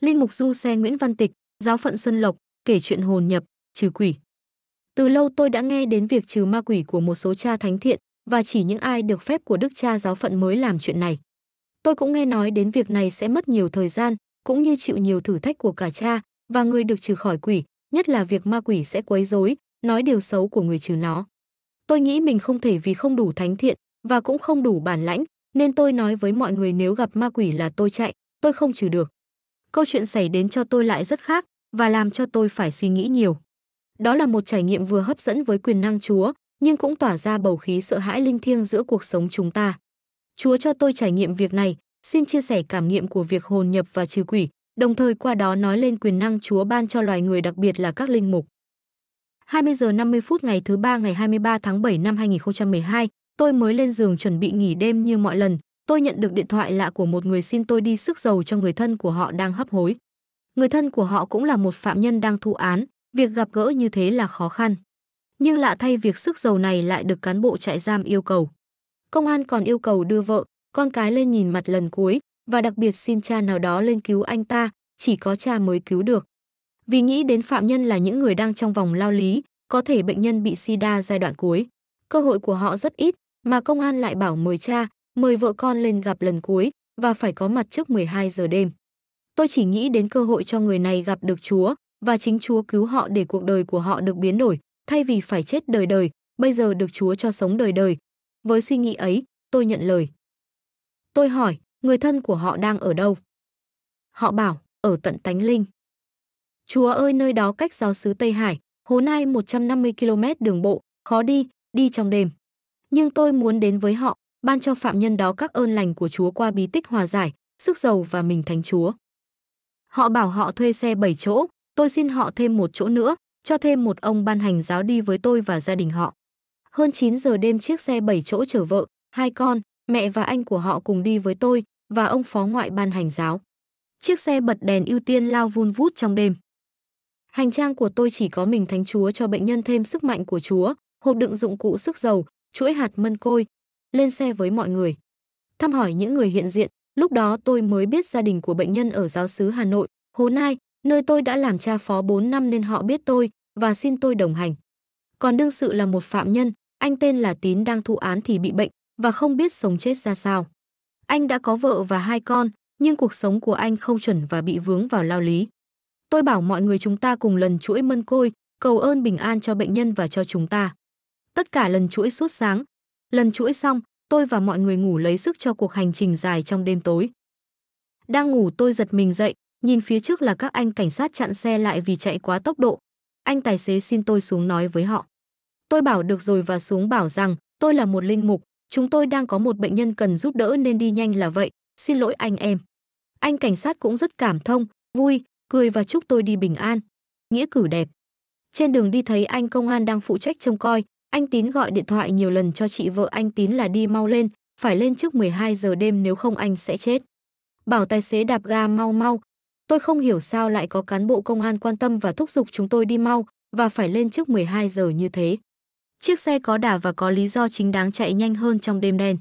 Linh mục du xe Nguyễn Văn Tịch, giáo phận Xuân Lộc, kể chuyện hồn nhập, trừ quỷ. Từ lâu tôi đã nghe đến việc trừ ma quỷ của một số cha thánh thiện và chỉ những ai được phép của đức cha giáo phận mới làm chuyện này. Tôi cũng nghe nói đến việc này sẽ mất nhiều thời gian, cũng như chịu nhiều thử thách của cả cha và người được trừ khỏi quỷ, nhất là việc ma quỷ sẽ quấy rối, nói điều xấu của người trừ nó. Tôi nghĩ mình không thể vì không đủ thánh thiện và cũng không đủ bản lãnh, nên tôi nói với mọi người nếu gặp ma quỷ là tôi chạy, tôi không trừ được câu chuyện xảy đến cho tôi lại rất khác và làm cho tôi phải suy nghĩ nhiều. Đó là một trải nghiệm vừa hấp dẫn với quyền năng Chúa, nhưng cũng tỏa ra bầu khí sợ hãi linh thiêng giữa cuộc sống chúng ta. Chúa cho tôi trải nghiệm việc này, xin chia sẻ cảm nghiệm của việc hồn nhập và trừ quỷ, đồng thời qua đó nói lên quyền năng Chúa ban cho loài người đặc biệt là các linh mục. 20 giờ 50 phút ngày thứ ba ngày 23 tháng 7 năm 2012, tôi mới lên giường chuẩn bị nghỉ đêm như mọi lần, tôi nhận được điện thoại lạ của một người xin tôi đi sức dầu cho người thân của họ đang hấp hối. Người thân của họ cũng là một phạm nhân đang thụ án, việc gặp gỡ như thế là khó khăn. Nhưng lạ thay việc sức dầu này lại được cán bộ trại giam yêu cầu. Công an còn yêu cầu đưa vợ, con cái lên nhìn mặt lần cuối và đặc biệt xin cha nào đó lên cứu anh ta, chỉ có cha mới cứu được. Vì nghĩ đến phạm nhân là những người đang trong vòng lao lý, có thể bệnh nhân bị sida giai đoạn cuối. Cơ hội của họ rất ít, mà công an lại bảo mời cha, mời vợ con lên gặp lần cuối và phải có mặt trước 12 giờ đêm. Tôi chỉ nghĩ đến cơ hội cho người này gặp được Chúa và chính Chúa cứu họ để cuộc đời của họ được biến đổi, thay vì phải chết đời đời, bây giờ được Chúa cho sống đời đời. Với suy nghĩ ấy, tôi nhận lời. Tôi hỏi, người thân của họ đang ở đâu? Họ bảo, ở tận Tánh Linh. Chúa ơi nơi đó cách giáo sứ Tây Hải, Hồ Nai 150 km đường bộ, khó đi, đi trong đêm. Nhưng tôi muốn đến với họ, ban cho phạm nhân đó các ơn lành của Chúa qua bí tích hòa giải, sức giàu và mình thánh Chúa. Họ bảo họ thuê xe 7 chỗ, tôi xin họ thêm một chỗ nữa, cho thêm một ông ban hành giáo đi với tôi và gia đình họ. Hơn 9 giờ đêm chiếc xe 7 chỗ chở vợ, hai con, mẹ và anh của họ cùng đi với tôi và ông phó ngoại ban hành giáo. Chiếc xe bật đèn ưu tiên lao vun vút trong đêm. Hành trang của tôi chỉ có mình thánh Chúa cho bệnh nhân thêm sức mạnh của Chúa, hộp đựng dụng cụ sức dầu chuỗi hạt mân côi, lên xe với mọi người. Thăm hỏi những người hiện diện, lúc đó tôi mới biết gia đình của bệnh nhân ở giáo xứ Hà Nội, Hồ Nai, nơi tôi đã làm cha phó 4 năm nên họ biết tôi và xin tôi đồng hành. Còn đương sự là một phạm nhân, anh tên là Tín đang thụ án thì bị bệnh và không biết sống chết ra sao. Anh đã có vợ và hai con, nhưng cuộc sống của anh không chuẩn và bị vướng vào lao lý. Tôi bảo mọi người chúng ta cùng lần chuỗi mân côi, cầu ơn bình an cho bệnh nhân và cho chúng ta. Tất cả lần chuỗi suốt sáng, Lần chuỗi xong, tôi và mọi người ngủ lấy sức cho cuộc hành trình dài trong đêm tối. Đang ngủ tôi giật mình dậy, nhìn phía trước là các anh cảnh sát chặn xe lại vì chạy quá tốc độ. Anh tài xế xin tôi xuống nói với họ. Tôi bảo được rồi và xuống bảo rằng tôi là một linh mục, chúng tôi đang có một bệnh nhân cần giúp đỡ nên đi nhanh là vậy, xin lỗi anh em. Anh cảnh sát cũng rất cảm thông, vui, cười và chúc tôi đi bình an. Nghĩa cử đẹp. Trên đường đi thấy anh công an đang phụ trách trông coi, anh Tín gọi điện thoại nhiều lần cho chị vợ anh Tín là đi mau lên, phải lên trước 12 giờ đêm nếu không anh sẽ chết. Bảo tài xế đạp ga mau mau. Tôi không hiểu sao lại có cán bộ công an quan tâm và thúc giục chúng tôi đi mau và phải lên trước 12 giờ như thế. Chiếc xe có đà và có lý do chính đáng chạy nhanh hơn trong đêm đen.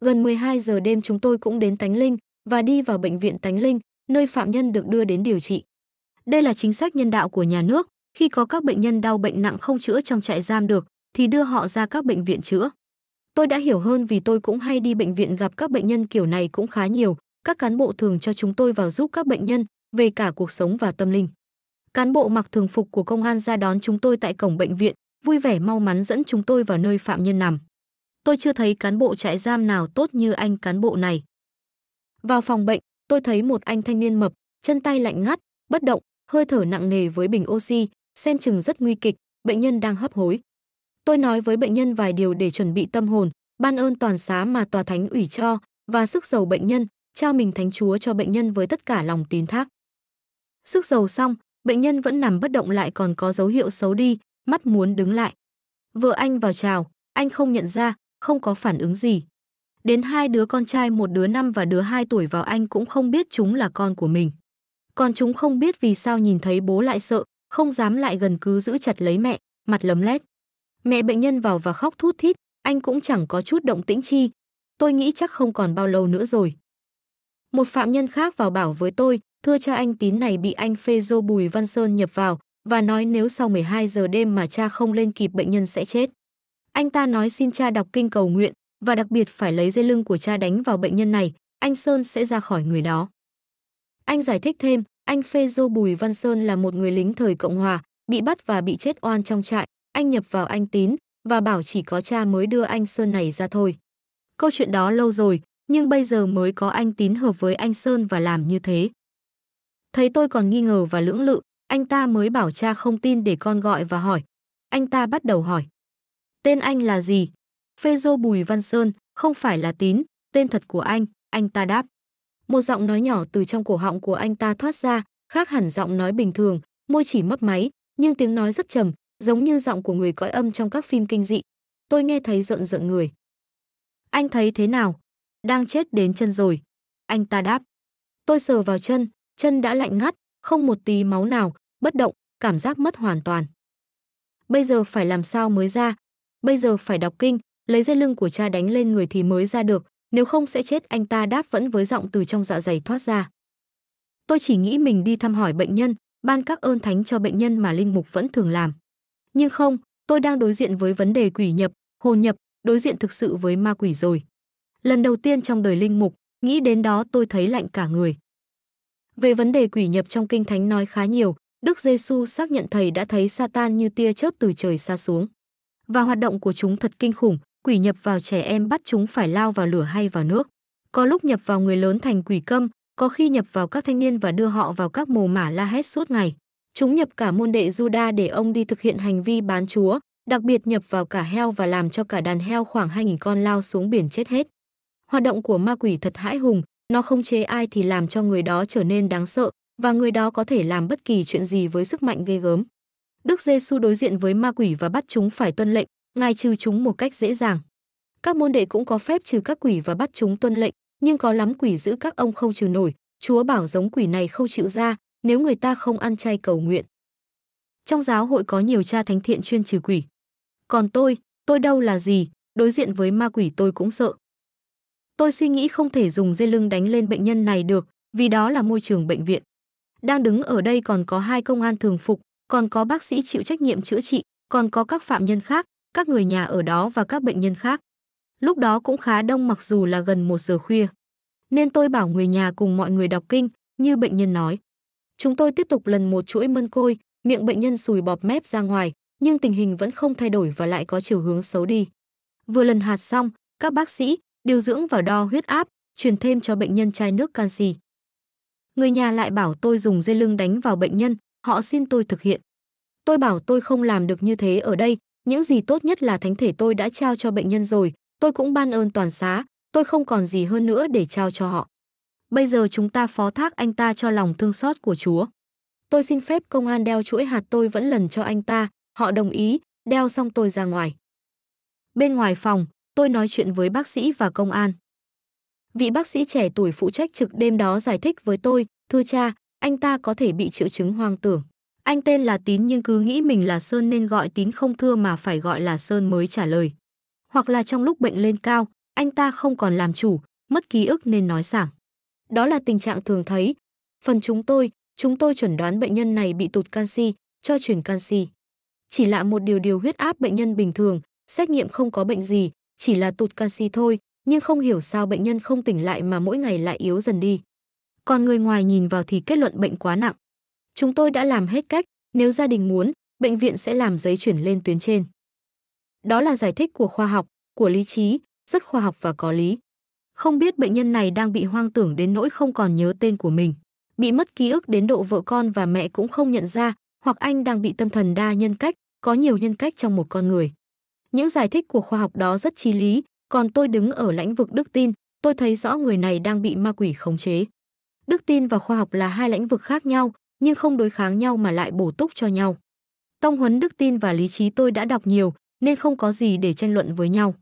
Gần 12 giờ đêm chúng tôi cũng đến Tánh Linh và đi vào bệnh viện Tánh Linh, nơi phạm nhân được đưa đến điều trị. Đây là chính sách nhân đạo của nhà nước, khi có các bệnh nhân đau bệnh nặng không chữa trong trại giam được, thì đưa họ ra các bệnh viện chữa. Tôi đã hiểu hơn vì tôi cũng hay đi bệnh viện gặp các bệnh nhân kiểu này cũng khá nhiều, các cán bộ thường cho chúng tôi vào giúp các bệnh nhân về cả cuộc sống và tâm linh. Cán bộ mặc thường phục của công an ra đón chúng tôi tại cổng bệnh viện, vui vẻ mau mắn dẫn chúng tôi vào nơi phạm nhân nằm. Tôi chưa thấy cán bộ trại giam nào tốt như anh cán bộ này. Vào phòng bệnh, tôi thấy một anh thanh niên mập, chân tay lạnh ngắt, bất động, hơi thở nặng nề với bình oxy, xem chừng rất nguy kịch, bệnh nhân đang hấp hối. Tôi nói với bệnh nhân vài điều để chuẩn bị tâm hồn, ban ơn toàn xá mà tòa thánh ủy cho và sức dầu bệnh nhân, trao mình thánh chúa cho bệnh nhân với tất cả lòng tín thác. Sức dầu xong, bệnh nhân vẫn nằm bất động lại còn có dấu hiệu xấu đi, mắt muốn đứng lại. Vợ anh vào chào, anh không nhận ra, không có phản ứng gì. Đến hai đứa con trai một đứa năm và đứa hai tuổi vào anh cũng không biết chúng là con của mình. Còn chúng không biết vì sao nhìn thấy bố lại sợ, không dám lại gần cứ giữ chặt lấy mẹ, mặt lấm lét. Mẹ bệnh nhân vào và khóc thút thít, anh cũng chẳng có chút động tĩnh chi. Tôi nghĩ chắc không còn bao lâu nữa rồi. Một phạm nhân khác vào bảo với tôi, thưa cha anh tín này bị anh phê dô Bùi Văn Sơn nhập vào và nói nếu sau 12 giờ đêm mà cha không lên kịp bệnh nhân sẽ chết. Anh ta nói xin cha đọc kinh cầu nguyện và đặc biệt phải lấy dây lưng của cha đánh vào bệnh nhân này, anh Sơn sẽ ra khỏi người đó. Anh giải thích thêm, anh Phê Phêrô Bùi Văn Sơn là một người lính thời Cộng Hòa, bị bắt và bị chết oan trong trại. Anh nhập vào anh Tín và bảo chỉ có cha mới đưa anh Sơn này ra thôi. Câu chuyện đó lâu rồi, nhưng bây giờ mới có anh Tín hợp với anh Sơn và làm như thế. Thấy tôi còn nghi ngờ và lưỡng lự, anh ta mới bảo cha không tin để con gọi và hỏi. Anh ta bắt đầu hỏi. Tên anh là gì? Phê Phêrô Bùi Văn Sơn, không phải là Tín, tên thật của anh, anh ta đáp. Một giọng nói nhỏ từ trong cổ họng của anh ta thoát ra, khác hẳn giọng nói bình thường, môi chỉ mấp máy, nhưng tiếng nói rất trầm, giống như giọng của người cõi âm trong các phim kinh dị. Tôi nghe thấy rợn rợn người. Anh thấy thế nào? Đang chết đến chân rồi. Anh ta đáp. Tôi sờ vào chân, chân đã lạnh ngắt, không một tí máu nào, bất động, cảm giác mất hoàn toàn. Bây giờ phải làm sao mới ra? Bây giờ phải đọc kinh, lấy dây lưng của cha đánh lên người thì mới ra được, nếu không sẽ chết anh ta đáp vẫn với giọng từ trong dạ dày thoát ra. Tôi chỉ nghĩ mình đi thăm hỏi bệnh nhân, ban các ơn thánh cho bệnh nhân mà linh mục vẫn thường làm. Nhưng không, tôi đang đối diện với vấn đề quỷ nhập, hồn nhập, đối diện thực sự với ma quỷ rồi. Lần đầu tiên trong đời linh mục, nghĩ đến đó tôi thấy lạnh cả người. Về vấn đề quỷ nhập trong kinh thánh nói khá nhiều, Đức Giêsu xác nhận thầy đã thấy Satan như tia chớp từ trời xa xuống. Và hoạt động của chúng thật kinh khủng, quỷ nhập vào trẻ em bắt chúng phải lao vào lửa hay vào nước. Có lúc nhập vào người lớn thành quỷ câm, có khi nhập vào các thanh niên và đưa họ vào các mồ mả la hét suốt ngày. Chúng nhập cả môn đệ Juda để ông đi thực hiện hành vi bán chúa, đặc biệt nhập vào cả heo và làm cho cả đàn heo khoảng 2.000 con lao xuống biển chết hết. Hoạt động của ma quỷ thật hãi hùng, nó không chế ai thì làm cho người đó trở nên đáng sợ và người đó có thể làm bất kỳ chuyện gì với sức mạnh ghê gớm. Đức Giêsu đối diện với ma quỷ và bắt chúng phải tuân lệnh, ngài trừ chúng một cách dễ dàng. Các môn đệ cũng có phép trừ các quỷ và bắt chúng tuân lệnh, nhưng có lắm quỷ giữ các ông không trừ nổi, Chúa bảo giống quỷ này không chịu ra, nếu người ta không ăn chay cầu nguyện. Trong giáo hội có nhiều cha thánh thiện chuyên trừ quỷ. Còn tôi, tôi đâu là gì, đối diện với ma quỷ tôi cũng sợ. Tôi suy nghĩ không thể dùng dây lưng đánh lên bệnh nhân này được, vì đó là môi trường bệnh viện. Đang đứng ở đây còn có hai công an thường phục, còn có bác sĩ chịu trách nhiệm chữa trị, còn có các phạm nhân khác, các người nhà ở đó và các bệnh nhân khác. Lúc đó cũng khá đông mặc dù là gần một giờ khuya. Nên tôi bảo người nhà cùng mọi người đọc kinh, như bệnh nhân nói. Chúng tôi tiếp tục lần một chuỗi mân côi, miệng bệnh nhân sùi bọt mép ra ngoài, nhưng tình hình vẫn không thay đổi và lại có chiều hướng xấu đi. Vừa lần hạt xong, các bác sĩ điều dưỡng vào đo huyết áp, truyền thêm cho bệnh nhân chai nước canxi. Người nhà lại bảo tôi dùng dây lưng đánh vào bệnh nhân, họ xin tôi thực hiện. Tôi bảo tôi không làm được như thế ở đây, những gì tốt nhất là thánh thể tôi đã trao cho bệnh nhân rồi, tôi cũng ban ơn toàn xá, tôi không còn gì hơn nữa để trao cho họ. Bây giờ chúng ta phó thác anh ta cho lòng thương xót của Chúa. Tôi xin phép công an đeo chuỗi hạt tôi vẫn lần cho anh ta, họ đồng ý, đeo xong tôi ra ngoài. Bên ngoài phòng, tôi nói chuyện với bác sĩ và công an. Vị bác sĩ trẻ tuổi phụ trách trực đêm đó giải thích với tôi, thưa cha, anh ta có thể bị triệu chứng hoang tưởng. Anh tên là Tín nhưng cứ nghĩ mình là Sơn nên gọi Tín không thưa mà phải gọi là Sơn mới trả lời. Hoặc là trong lúc bệnh lên cao, anh ta không còn làm chủ, mất ký ức nên nói sảng. Đó là tình trạng thường thấy. Phần chúng tôi, chúng tôi chuẩn đoán bệnh nhân này bị tụt canxi, cho chuyển canxi. Chỉ lạ một điều điều huyết áp bệnh nhân bình thường, xét nghiệm không có bệnh gì, chỉ là tụt canxi thôi, nhưng không hiểu sao bệnh nhân không tỉnh lại mà mỗi ngày lại yếu dần đi. Còn người ngoài nhìn vào thì kết luận bệnh quá nặng. Chúng tôi đã làm hết cách, nếu gia đình muốn, bệnh viện sẽ làm giấy chuyển lên tuyến trên. Đó là giải thích của khoa học, của lý trí, rất khoa học và có lý. Không biết bệnh nhân này đang bị hoang tưởng đến nỗi không còn nhớ tên của mình, bị mất ký ức đến độ vợ con và mẹ cũng không nhận ra, hoặc anh đang bị tâm thần đa nhân cách, có nhiều nhân cách trong một con người. Những giải thích của khoa học đó rất chi lý, còn tôi đứng ở lĩnh vực đức tin, tôi thấy rõ người này đang bị ma quỷ khống chế. Đức tin và khoa học là hai lĩnh vực khác nhau, nhưng không đối kháng nhau mà lại bổ túc cho nhau. Tông Huấn Đức tin và lý trí tôi đã đọc nhiều, nên không có gì để tranh luận với nhau.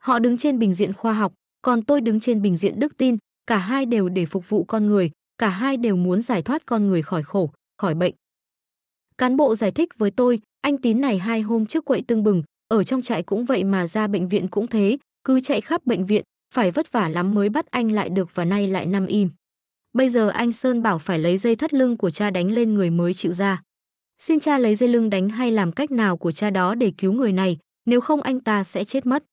Họ đứng trên bình diện khoa học, còn tôi đứng trên bình diện đức tin, cả hai đều để phục vụ con người, cả hai đều muốn giải thoát con người khỏi khổ, khỏi bệnh. Cán bộ giải thích với tôi, anh tín này hai hôm trước quậy tương bừng, ở trong trại cũng vậy mà ra bệnh viện cũng thế, cứ chạy khắp bệnh viện, phải vất vả lắm mới bắt anh lại được và nay lại nằm im. Bây giờ anh Sơn bảo phải lấy dây thắt lưng của cha đánh lên người mới chịu ra. Xin cha lấy dây lưng đánh hay làm cách nào của cha đó để cứu người này, nếu không anh ta sẽ chết mất.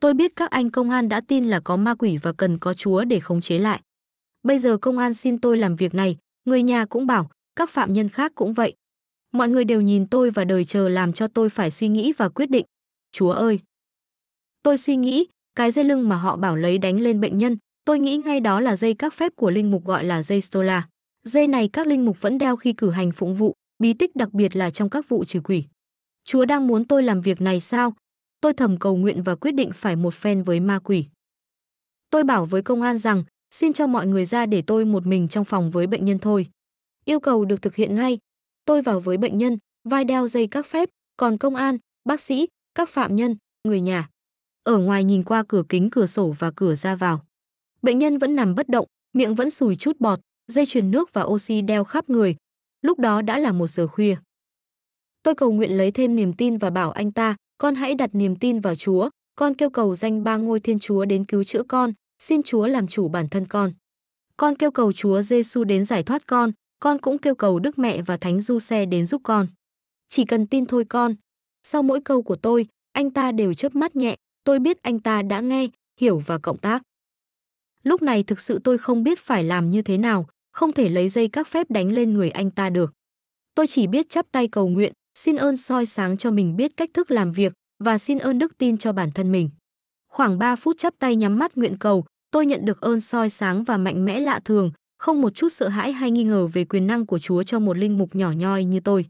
Tôi biết các anh công an đã tin là có ma quỷ và cần có chúa để khống chế lại. Bây giờ công an xin tôi làm việc này, người nhà cũng bảo, các phạm nhân khác cũng vậy. Mọi người đều nhìn tôi và đời chờ làm cho tôi phải suy nghĩ và quyết định. Chúa ơi! Tôi suy nghĩ, cái dây lưng mà họ bảo lấy đánh lên bệnh nhân, Tôi nghĩ ngay đó là dây các phép của linh mục gọi là dây stola. Dây này các linh mục vẫn đeo khi cử hành phụng vụ, bí tích đặc biệt là trong các vụ trừ quỷ. Chúa đang muốn tôi làm việc này sao? Tôi thầm cầu nguyện và quyết định phải một phen với ma quỷ. Tôi bảo với công an rằng, xin cho mọi người ra để tôi một mình trong phòng với bệnh nhân thôi. Yêu cầu được thực hiện ngay. Tôi vào với bệnh nhân, vai đeo dây các phép, còn công an, bác sĩ, các phạm nhân, người nhà. Ở ngoài nhìn qua cửa kính cửa sổ và cửa ra vào. Bệnh nhân vẫn nằm bất động, miệng vẫn sùi chút bọt, dây truyền nước và oxy đeo khắp người. Lúc đó đã là một giờ khuya. Tôi cầu nguyện lấy thêm niềm tin và bảo anh ta, con hãy đặt niềm tin vào Chúa, con kêu cầu danh ba ngôi Thiên Chúa đến cứu chữa con, xin Chúa làm chủ bản thân con. Con kêu cầu Chúa Giêsu đến giải thoát con, con cũng kêu cầu Đức Mẹ và Thánh Du Xe đến giúp con. Chỉ cần tin thôi con. Sau mỗi câu của tôi, anh ta đều chớp mắt nhẹ, tôi biết anh ta đã nghe, hiểu và cộng tác. Lúc này thực sự tôi không biết phải làm như thế nào, không thể lấy dây các phép đánh lên người anh ta được. Tôi chỉ biết chắp tay cầu nguyện, xin ơn soi sáng cho mình biết cách thức làm việc và xin ơn đức tin cho bản thân mình. Khoảng 3 phút chắp tay nhắm mắt nguyện cầu, tôi nhận được ơn soi sáng và mạnh mẽ lạ thường, không một chút sợ hãi hay nghi ngờ về quyền năng của Chúa cho một linh mục nhỏ nhoi như tôi.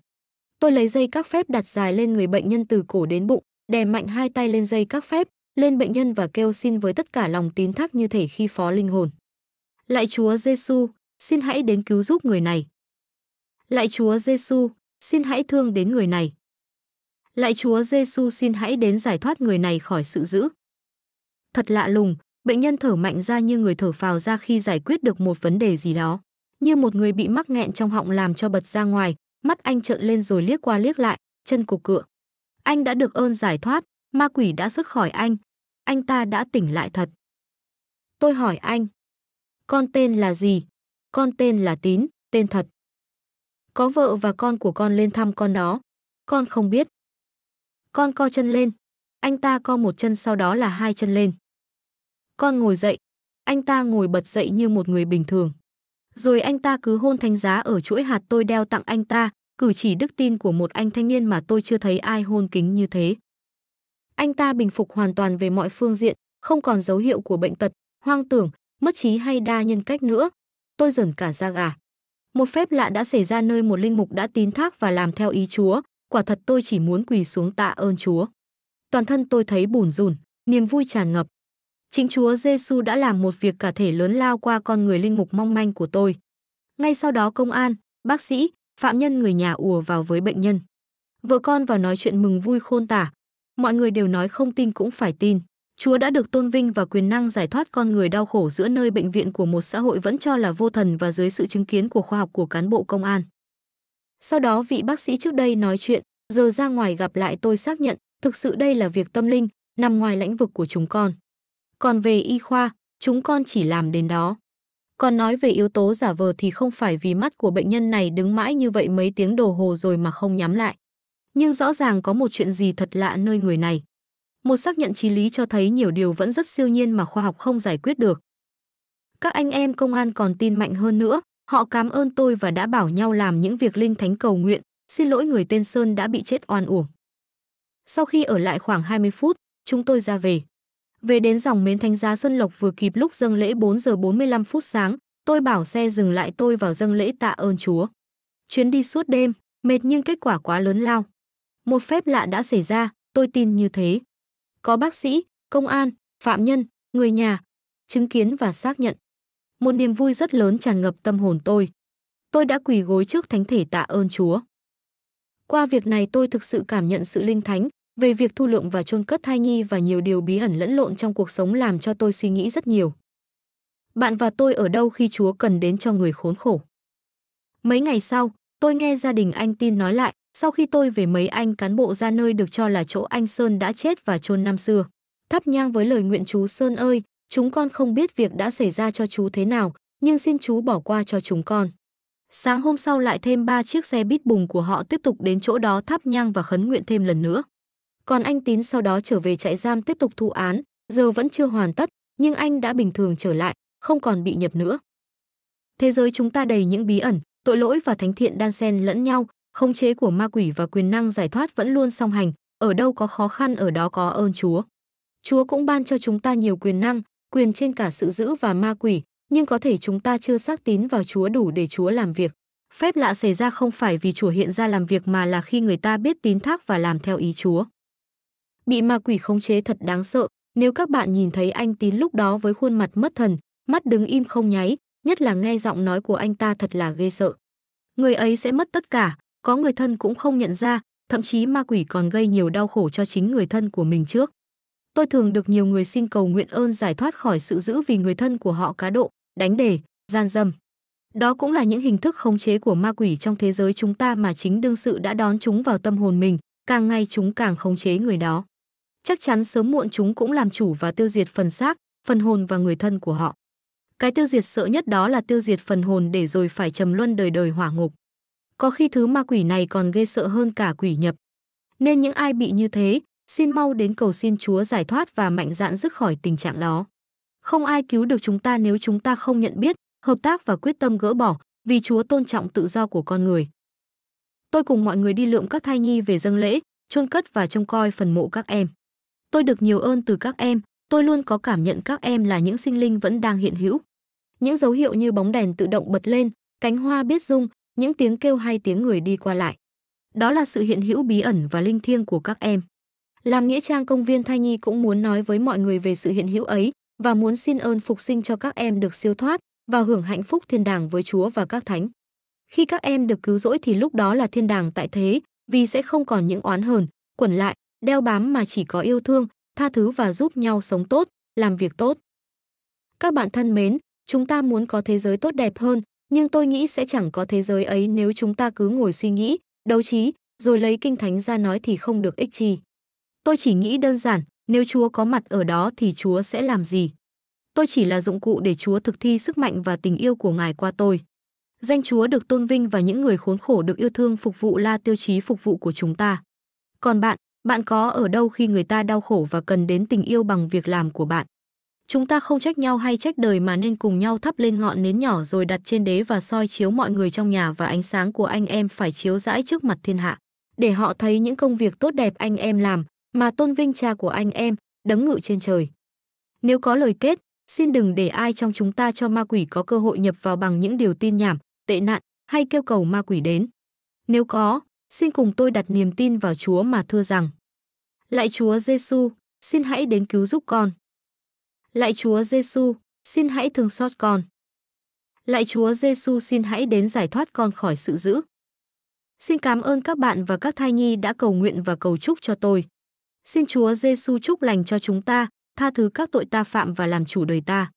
Tôi lấy dây các phép đặt dài lên người bệnh nhân từ cổ đến bụng, đè mạnh hai tay lên dây các phép, lên bệnh nhân và kêu xin với tất cả lòng tín thác như thể khi phó linh hồn. Lạy Chúa Giêsu, xin hãy đến cứu giúp người này. Lạy Chúa Giêsu, xin hãy thương đến người này. Lạy Chúa Giêsu xin hãy đến giải thoát người này khỏi sự dữ. Thật lạ lùng, bệnh nhân thở mạnh ra như người thở phào ra khi giải quyết được một vấn đề gì đó, như một người bị mắc nghẹn trong họng làm cho bật ra ngoài, mắt anh trợn lên rồi liếc qua liếc lại, chân cục cựa. Anh đã được ơn giải thoát, ma quỷ đã xuất khỏi anh, anh ta đã tỉnh lại thật. Tôi hỏi anh, con tên là gì? Con tên là Tín, tên thật. Có vợ và con của con lên thăm con đó. Con không biết. Con co chân lên. Anh ta co một chân sau đó là hai chân lên. Con ngồi dậy. Anh ta ngồi bật dậy như một người bình thường. Rồi anh ta cứ hôn thánh giá ở chuỗi hạt tôi đeo tặng anh ta, cử chỉ đức tin của một anh thanh niên mà tôi chưa thấy ai hôn kính như thế anh ta bình phục hoàn toàn về mọi phương diện, không còn dấu hiệu của bệnh tật, hoang tưởng, mất trí hay đa nhân cách nữa. Tôi dần cả ra gà. Một phép lạ đã xảy ra nơi một linh mục đã tín thác và làm theo ý Chúa, quả thật tôi chỉ muốn quỳ xuống tạ ơn Chúa. Toàn thân tôi thấy bùn rùn, niềm vui tràn ngập. Chính Chúa Giêsu đã làm một việc cả thể lớn lao qua con người linh mục mong manh của tôi. Ngay sau đó công an, bác sĩ, phạm nhân người nhà ùa vào với bệnh nhân. Vợ con vào nói chuyện mừng vui khôn tả, mọi người đều nói không tin cũng phải tin. Chúa đã được tôn vinh và quyền năng giải thoát con người đau khổ giữa nơi bệnh viện của một xã hội vẫn cho là vô thần và dưới sự chứng kiến của khoa học của cán bộ công an. Sau đó vị bác sĩ trước đây nói chuyện, giờ ra ngoài gặp lại tôi xác nhận, thực sự đây là việc tâm linh, nằm ngoài lãnh vực của chúng con. Còn về y khoa, chúng con chỉ làm đến đó. Còn nói về yếu tố giả vờ thì không phải vì mắt của bệnh nhân này đứng mãi như vậy mấy tiếng đồ hồ rồi mà không nhắm lại nhưng rõ ràng có một chuyện gì thật lạ nơi người này. Một xác nhận trí lý cho thấy nhiều điều vẫn rất siêu nhiên mà khoa học không giải quyết được. Các anh em công an còn tin mạnh hơn nữa, họ cảm ơn tôi và đã bảo nhau làm những việc linh thánh cầu nguyện, xin lỗi người tên Sơn đã bị chết oan uổng. Sau khi ở lại khoảng 20 phút, chúng tôi ra về. Về đến dòng mến thánh giá Xuân Lộc vừa kịp lúc dâng lễ 4 giờ 45 phút sáng, tôi bảo xe dừng lại tôi vào dâng lễ tạ ơn Chúa. Chuyến đi suốt đêm, mệt nhưng kết quả quá lớn lao một phép lạ đã xảy ra, tôi tin như thế. Có bác sĩ, công an, phạm nhân, người nhà, chứng kiến và xác nhận. Một niềm vui rất lớn tràn ngập tâm hồn tôi. Tôi đã quỳ gối trước thánh thể tạ ơn Chúa. Qua việc này tôi thực sự cảm nhận sự linh thánh về việc thu lượng và chôn cất thai nhi và nhiều điều bí ẩn lẫn lộn trong cuộc sống làm cho tôi suy nghĩ rất nhiều. Bạn và tôi ở đâu khi Chúa cần đến cho người khốn khổ? Mấy ngày sau, tôi nghe gia đình anh tin nói lại sau khi tôi về mấy anh cán bộ ra nơi được cho là chỗ anh Sơn đã chết và chôn năm xưa. Thắp nhang với lời nguyện chú Sơn ơi, chúng con không biết việc đã xảy ra cho chú thế nào, nhưng xin chú bỏ qua cho chúng con. Sáng hôm sau lại thêm ba chiếc xe bít bùng của họ tiếp tục đến chỗ đó thắp nhang và khấn nguyện thêm lần nữa. Còn anh Tín sau đó trở về trại giam tiếp tục thụ án, giờ vẫn chưa hoàn tất, nhưng anh đã bình thường trở lại, không còn bị nhập nữa. Thế giới chúng ta đầy những bí ẩn, tội lỗi và thánh thiện đan xen lẫn nhau, khống chế của ma quỷ và quyền năng giải thoát vẫn luôn song hành, ở đâu có khó khăn ở đó có ơn Chúa. Chúa cũng ban cho chúng ta nhiều quyền năng, quyền trên cả sự giữ và ma quỷ, nhưng có thể chúng ta chưa xác tín vào Chúa đủ để Chúa làm việc. Phép lạ xảy ra không phải vì Chúa hiện ra làm việc mà là khi người ta biết tín thác và làm theo ý Chúa. Bị ma quỷ khống chế thật đáng sợ, nếu các bạn nhìn thấy anh Tín lúc đó với khuôn mặt mất thần, mắt đứng im không nháy, nhất là nghe giọng nói của anh ta thật là ghê sợ. Người ấy sẽ mất tất cả, có người thân cũng không nhận ra, thậm chí ma quỷ còn gây nhiều đau khổ cho chính người thân của mình trước. Tôi thường được nhiều người xin cầu nguyện ơn giải thoát khỏi sự giữ vì người thân của họ cá độ, đánh đề, gian dâm. Đó cũng là những hình thức khống chế của ma quỷ trong thế giới chúng ta mà chính đương sự đã đón chúng vào tâm hồn mình, càng ngay chúng càng khống chế người đó. Chắc chắn sớm muộn chúng cũng làm chủ và tiêu diệt phần xác, phần hồn và người thân của họ. Cái tiêu diệt sợ nhất đó là tiêu diệt phần hồn để rồi phải trầm luân đời đời hỏa ngục. Có khi thứ ma quỷ này còn ghê sợ hơn cả quỷ nhập. Nên những ai bị như thế, xin mau đến cầu xin Chúa giải thoát và mạnh dạn dứt khỏi tình trạng đó. Không ai cứu được chúng ta nếu chúng ta không nhận biết, hợp tác và quyết tâm gỡ bỏ, vì Chúa tôn trọng tự do của con người. Tôi cùng mọi người đi lượm các thai nhi về dâng lễ, chôn cất và trông coi phần mộ các em. Tôi được nhiều ơn từ các em, tôi luôn có cảm nhận các em là những sinh linh vẫn đang hiện hữu. Những dấu hiệu như bóng đèn tự động bật lên, cánh hoa biết rung, những tiếng kêu hay tiếng người đi qua lại. Đó là sự hiện hữu bí ẩn và linh thiêng của các em. Làm nghĩa trang công viên thai nhi cũng muốn nói với mọi người về sự hiện hữu ấy và muốn xin ơn phục sinh cho các em được siêu thoát và hưởng hạnh phúc thiên đàng với Chúa và các thánh. Khi các em được cứu rỗi thì lúc đó là thiên đàng tại thế, vì sẽ không còn những oán hờn, quẩn lại, đeo bám mà chỉ có yêu thương, tha thứ và giúp nhau sống tốt, làm việc tốt. Các bạn thân mến, chúng ta muốn có thế giới tốt đẹp hơn, nhưng tôi nghĩ sẽ chẳng có thế giới ấy nếu chúng ta cứ ngồi suy nghĩ, đấu trí, rồi lấy kinh thánh ra nói thì không được ích gì. Tôi chỉ nghĩ đơn giản, nếu Chúa có mặt ở đó thì Chúa sẽ làm gì? Tôi chỉ là dụng cụ để Chúa thực thi sức mạnh và tình yêu của Ngài qua tôi. Danh Chúa được tôn vinh và những người khốn khổ được yêu thương phục vụ là tiêu chí phục vụ của chúng ta. Còn bạn, bạn có ở đâu khi người ta đau khổ và cần đến tình yêu bằng việc làm của bạn? Chúng ta không trách nhau hay trách đời mà nên cùng nhau thắp lên ngọn nến nhỏ rồi đặt trên đế và soi chiếu mọi người trong nhà và ánh sáng của anh em phải chiếu rãi trước mặt thiên hạ, để họ thấy những công việc tốt đẹp anh em làm mà tôn vinh cha của anh em, đấng ngự trên trời. Nếu có lời kết, xin đừng để ai trong chúng ta cho ma quỷ có cơ hội nhập vào bằng những điều tin nhảm, tệ nạn hay kêu cầu ma quỷ đến. Nếu có, xin cùng tôi đặt niềm tin vào Chúa mà thưa rằng: lại Chúa Giêsu, xin hãy đến cứu giúp con. Lạy Chúa Giêsu, xin hãy thương xót con. Lạy Chúa Giêsu xin hãy đến giải thoát con khỏi sự dữ. Xin cảm ơn các bạn và các thai nhi đã cầu nguyện và cầu chúc cho tôi. Xin Chúa Giêsu chúc lành cho chúng ta, tha thứ các tội ta phạm và làm chủ đời ta.